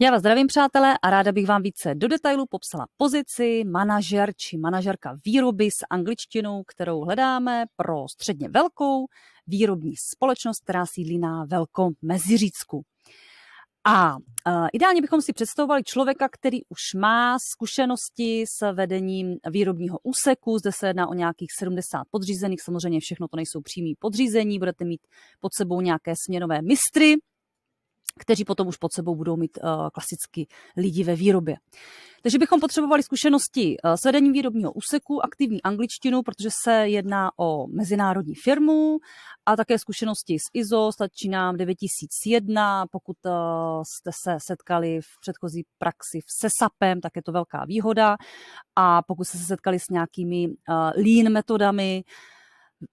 Já vás zdravím, přátelé, a ráda bych vám více do detailu popsala pozici manažer či manažerka výroby s angličtinou, kterou hledáme pro středně velkou výrobní společnost, která sídlí na Velkom Meziřícku. A e, ideálně bychom si představovali člověka, který už má zkušenosti s vedením výrobního úseku. Zde se jedná o nějakých 70 podřízených. Samozřejmě všechno to nejsou přímý podřízení. Budete mít pod sebou nějaké směnové mistry, kteří potom už pod sebou budou mít eh, klasicky lidi ve výrobě. Takže bychom potřebovali zkušenosti eh, s vedením výrobního úseku, aktivní angličtinu, protože se jedná o mezinárodní firmu a také zkušenosti s ISO, stačí nám 9001, pokud eh, jste se setkali v předchozí praxi v SESAPem, tak je to velká výhoda a pokud jste se setkali s nějakými lean metodami,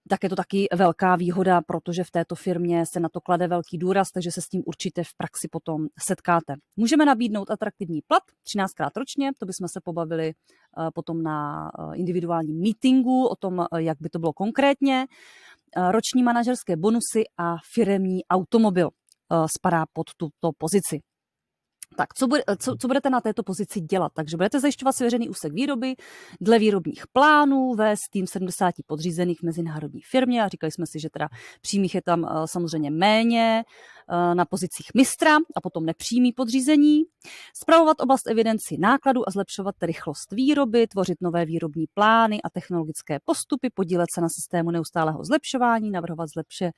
tak je to taky velká výhoda, protože v této firmě se na to klade velký důraz, takže se s tím určitě v praxi potom setkáte. Můžeme nabídnout atraktivní plat 13krát ročně, to bychom se pobavili eh, potom na eh, individuálním meetingu o tom, eh, jak by to bylo konkrétně. Roční manažerské bonusy a firemní automobil spadá pod tuto pozici. Tak co, bude, co, co budete na této pozici dělat? Takže budete zajišťovat svěřený úsek výroby dle výrobních plánů, ve tým 70 podřízených v mezinárodní firmě a říkali jsme si, že teda přímých je tam eh, samozřejmě méně eh, na pozicích mistra a potom nepřímý podřízení, spravovat oblast evidenci nákladů a zlepšovat rychlost výroby, tvořit nové výrobní plány a technologické postupy, podílet se na systému neustálého zlepšování, navrhovat zlepšení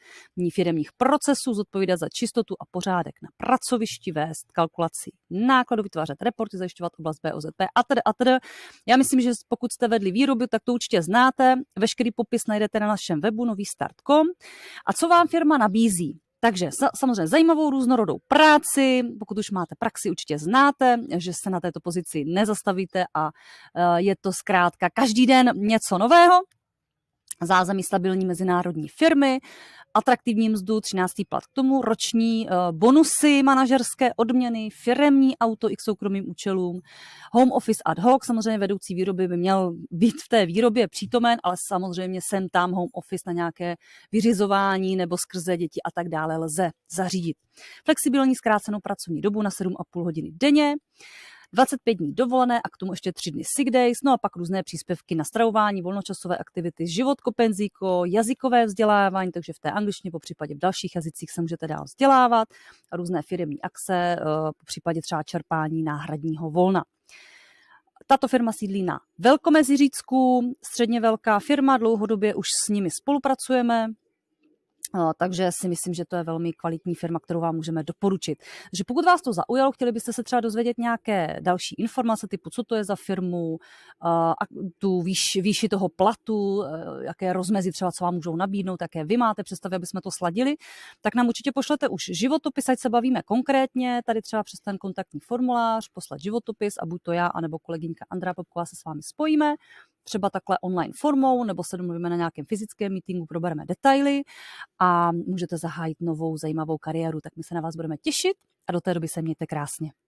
firmních procesů, zodpovídat za čistotu a pořádek na pracovišti, vést kalkulaci evidencí nákladů, vytvářet reporty, zajišťovat oblast BOZP a tedy a tedy. Já myslím, že pokud jste vedli výrobu, tak to určitě znáte. Veškerý popis najdete na našem webu novýstart.com. A co vám firma nabízí? Takže samozřejmě zajímavou různorodou práci, pokud už máte praxi, určitě znáte, že se na této pozici nezastavíte a e, je to zkrátka každý den něco nového, zázemí stabilní mezinárodní firmy, atraktivní mzdu, 13. plat k tomu, roční eh, bonusy, manažerské odměny, firemní auto i k soukromým účelům, home office ad hoc, samozřejmě vedoucí výroby by měl být v té výrobě přítomen, ale samozřejmě sem tam home office na nějaké vyřizování nebo skrze děti a tak dále lze zařídit. Flexibilní zkrácenou pracovní dobu na 7,5 hodiny denně, 25 dní dovolené a k tomu ještě 3 dny sick days, no a pak různé příspěvky na stravování, volnočasové aktivity, život, kopenzíko, jazykové vzdělávání, takže v té angličtině, po případě v dalších jazycích se můžete dál vzdělávat a různé firmní akce, eh, po případě třeba čerpání náhradního volna. Tato firma sídlí na Velkomeziřícku, středně velká firma, dlouhodobě už s nimi spolupracujeme, Eh, takže si myslím, že to je velmi kvalitní firma, kterou vám můžeme doporučit. Takže pokud vás to zaujalo, chtěli byste se třeba dozvědět nějaké další informace, typu co to je za firmu, eh, tu výš, výši toho platu, eh, jaké rozmezí třeba, co vám můžou nabídnout, jaké vy máte představy, aby jsme to sladili, tak nám určitě pošlete už životopis, ať se bavíme konkrétně, tady třeba přes ten kontaktní formulář, poslat životopis a buď to já, anebo kolegyňka Andrá Popková se s vámi spojíme třeba takhle online formou, nebo se domluvíme na nějakém fyzickém meetingu, probereme detaily a můžete zahájit novou zajímavou kariéru. Tak my se na vás budeme těšit a do té doby se mějte krásně.